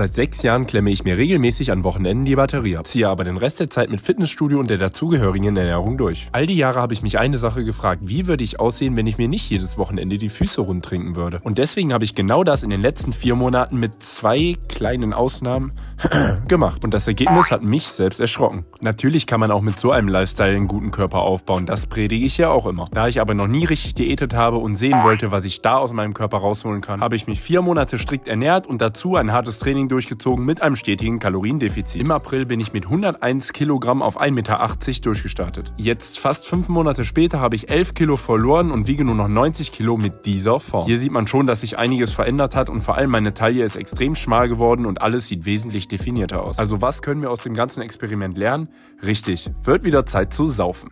Seit sechs Jahren klemme ich mir regelmäßig an Wochenenden die Batterie ab, ziehe aber den Rest der Zeit mit Fitnessstudio und der dazugehörigen Ernährung durch. All die Jahre habe ich mich eine Sache gefragt, wie würde ich aussehen, wenn ich mir nicht jedes Wochenende die Füße rund trinken würde? Und deswegen habe ich genau das in den letzten vier Monaten mit zwei kleinen Ausnahmen gemacht. Und das Ergebnis hat mich selbst erschrocken. Natürlich kann man auch mit so einem Lifestyle einen guten Körper aufbauen, das predige ich ja auch immer. Da ich aber noch nie richtig diätet habe und sehen wollte, was ich da aus meinem Körper rausholen kann, habe ich mich vier Monate strikt ernährt und dazu ein hartes Training durchgezogen mit einem stetigen Kaloriendefizit. Im April bin ich mit 101 Kilogramm auf 1,80 Meter durchgestartet. Jetzt, fast fünf Monate später, habe ich 11 Kilo verloren und wiege nur noch 90 Kilo mit dieser Form. Hier sieht man schon, dass sich einiges verändert hat und vor allem meine Taille ist extrem schmal geworden und alles sieht wesentlich definierter aus. Also was können wir aus dem ganzen Experiment lernen? Richtig, wird wieder Zeit zu saufen.